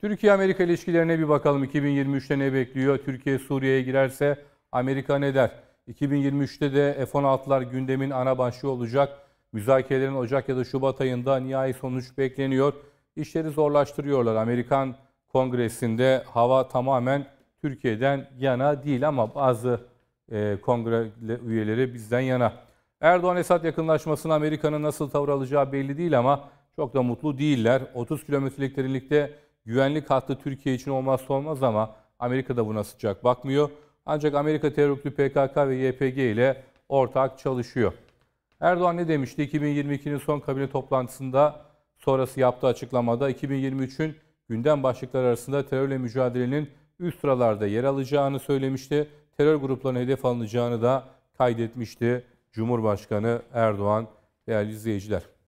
Türkiye-Amerika ilişkilerine bir bakalım. 2023'te ne bekliyor? Türkiye Suriye'ye girerse Amerika ne der? 2023'te de F-16'lar gündemin ana başlığı olacak. Müzakerelerin Ocak ya da Şubat ayında nihai sonuç bekleniyor. İşleri zorlaştırıyorlar. Amerikan Kongresi'nde hava tamamen Türkiye'den yana değil ama bazı e, kongre üyeleri bizden yana. Erdoğan-Esad yakınlaşmasına Amerika'nın nasıl tavır alacağı belli değil ama çok da mutlu değiller. 30 kilometrelik derinlikte Güvenlik hattı Türkiye için olmazsa olmaz ama Amerika da buna sıcak bakmıyor. Ancak Amerika terörlü PKK ve YPG ile ortak çalışıyor. Erdoğan ne demişti? 2022'nin son kabine toplantısında sonrası yaptığı açıklamada 2023'ün gündem başlıkları arasında terörle mücadelenin üst sıralarda yer alacağını söylemişti. Terör gruplarına hedef alınacağını da kaydetmişti Cumhurbaşkanı Erdoğan değerli izleyiciler.